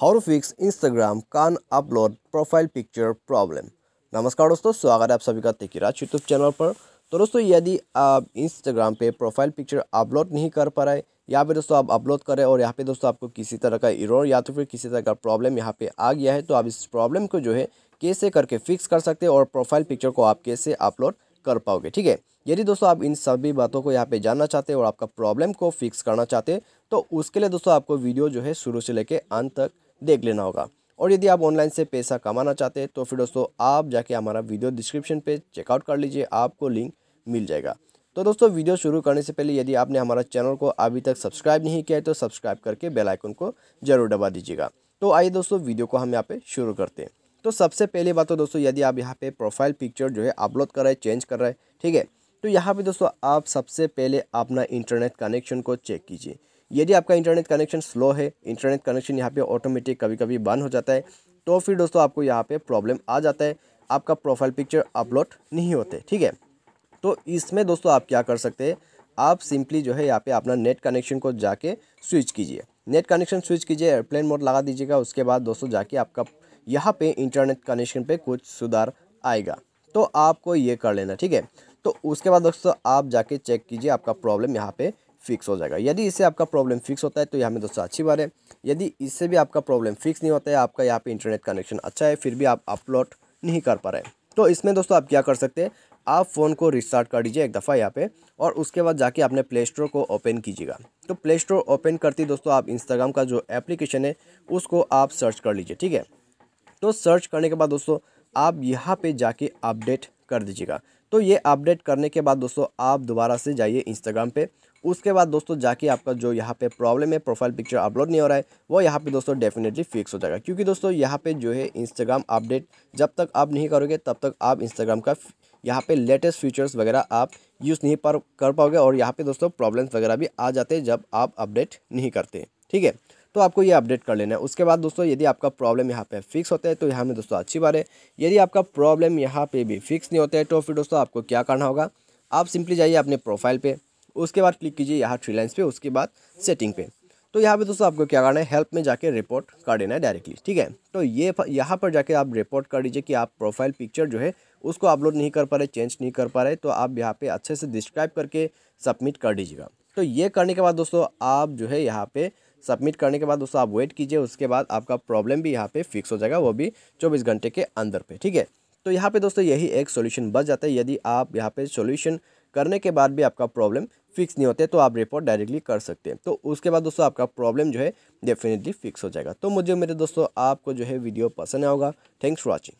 how to fix Instagram can't upload profile picture problem नमस्कार दोस्तों स्वागत है आप सभी का तेकिराज यूट्यूब चैनल पर तो दोस्तों यदि आप इंस्टाग्राम पे प्रोफाइल पिक्चर अपलोड नहीं कर पा रहे यहाँ पे दोस्तों आप अपलोड करें और यहाँ पे दोस्तों आपको किसी तरह का इरोर या तो फिर किसी तरह का प्रॉब्लम यहाँ पे आ गया है तो आप इस प्रॉब्लम को जो है कैसे करके फिक्स कर सकते हैं और प्रोफाइल पिक्चर को आप कैसे अपलोड कर पाओगे ठीक है यदि दोस्तों आप इन सभी बातों को यहाँ पे जानना चाहते हैं और आपका प्रॉब्लम को फिक्स करना चाहते हैं तो उसके लिए दोस्तों आपको वीडियो जो है शुरू से लेकर अंत तक देख लेना होगा और यदि आप ऑनलाइन से पैसा कमाना चाहते हैं तो फिर दोस्तों आप जाके हमारा वीडियो डिस्क्रिप्शन पे चेकआउट कर लीजिए आपको लिंक मिल जाएगा तो दोस्तों वीडियो शुरू करने से पहले यदि आपने हमारा चैनल को अभी तक सब्सक्राइब नहीं किया है तो सब्सक्राइब करके बेल आइकन को जरूर दबा दीजिएगा तो आइए दोस्तों वीडियो को हम यहाँ पर शुरू करते हैं तो सबसे पहली बात तो दोस्तों यदि आप यहाँ पर प्रोफाइल पिक्चर जो है अपलोड कर रहे हैं चेंज कर रहे हैं ठीक है तो यहाँ पर दोस्तों आप सबसे पहले अपना इंटरनेट कनेक्शन को चेक कीजिए यदि आपका इंटरनेट कनेक्शन स्लो है इंटरनेट कनेक्शन यहाँ पे ऑटोमेटिक कभी कभी बंद हो जाता है तो फिर दोस्तों आपको यहाँ पे प्रॉब्लम आ जाता है आपका प्रोफाइल पिक्चर अपलोड नहीं होते ठीक है तो इसमें दोस्तों आप क्या कर सकते हैं आप सिंपली जो है यहाँ पे अपना नेट कनेक्शन को जाके स्विच कीजिए नेट कनेक्शन स्विच कीजिए एयरप्लेन मोड लगा दीजिएगा उसके बाद दोस्तों जाके आपका यहाँ पर इंटरनेट कनेक्शन पर कुछ सुधार आएगा तो आपको ये कर लेना ठीक है तो उसके बाद दोस्तों आप जाके चेक कीजिए आपका प्रॉब्लम यहाँ पर फिक्स हो जाएगा यदि इससे आपका प्रॉब्लम फिक्स होता है तो यहाँ में दोस्तों अच्छी बात है यदि इससे भी आपका प्रॉब्लम फिक्स नहीं होता है आपका यहाँ पे इंटरनेट कनेक्शन अच्छा है फिर भी आप अपलोड नहीं कर पा रहे तो इसमें दोस्तों आप क्या कर सकते हैं आप फ़ोन को रिस्टार्ट कर दीजिए एक दफ़ा यहाँ पे और उसके बाद जाके आपने प्ले स्टोर को ओपन कीजिएगा तो प्ले स्टोर ओपन करती दोस्तों आप इंस्टाग्राम का जो एप्लीकेशन है उसको आप सर्च कर लीजिए ठीक है तो सर्च करने के बाद दोस्तों आप यहाँ पे जाके अपडेट कर दीजिएगा तो ये अपडेट करने के बाद दोस्तों आप दोबारा से जाइए इंस्टाग्राम पे उसके बाद दोस्तों जाके आपका जो यहाँ पे प्रॉब्लम है प्रोफाइल पिक्चर अपलोड नहीं हो रहा है वो यहाँ पे दोस्तों डेफिनेटली फिक्स हो जाएगा क्योंकि दोस्तों यहाँ पे जो है इंस्टाग्राम अपडेट जब तक आप नहीं करोगे तब तक आप इंस्टाग्राम का यहाँ पे लेटेस्ट फीचर्स वगैरह आप यूज़ नहीं कर पाओगे और यहाँ पर दोस्तों प्रॉब्लम्स वगैरह भी आ जाते हैं जब आप अपडेट नहीं करते ठीक है तो आपको ये अपडेट कर लेना है उसके बाद दोस्तों यदि आपका प्रॉब्लम यहाँ पे फिक्स होता है तो यहाँ में दोस्तों अच्छी बात है यदि आपका प्रॉब्लम यहाँ पे भी फिक्स नहीं होता है तो फिर दोस्तों आपको क्या करना होगा आप सिंपली जाइए अपने प्रोफाइल पर उसके बाद क्लिक कीजिए यहाँ थ्री लाइन्स पे उसके बाद सेटिंग पे तो यहाँ पर दोस्तों आपको क्या करना है हेल्प में जाकर रिपोर्ट कर देना है डायरेक्टली ठीक है तो ये यहाँ पर जाके आप रिपोर्ट कर दीजिए कि आप प्रोफाइल पिक्चर जो है उसको अपलोड नहीं कर पा रहे चेंज नहीं कर पा रहे तो आप यहाँ पे अच्छे से डिस्क्राइब करके सबमिट कर दीजिएगा तो ये करने के बाद दोस्तों आप जो है यहाँ पे सबमिट करने के बाद दोस्तों आप वेट कीजिए उसके बाद आपका प्रॉब्लम भी यहाँ पे फिक्स हो जाएगा वो भी चौबीस घंटे के अंदर पे ठीक है तो यहाँ पे दोस्तों यही एक सोल्यूशन बच जाता है यदि आप यहाँ पे सोल्यूशन करने के बाद भी आपका प्रॉब्लम फिक्स नहीं होते तो आप रिपोर्ट डायरेक्टली कर सकते हैं तो उसके बाद दोस्तों आपका प्रॉब्लम जो है डेफिनेटली फिक्स हो जाएगा तो मुझे मेरे दोस्तों आपको जो है वीडियो पसंद आएगा थैंक्स फॉर वॉचिंग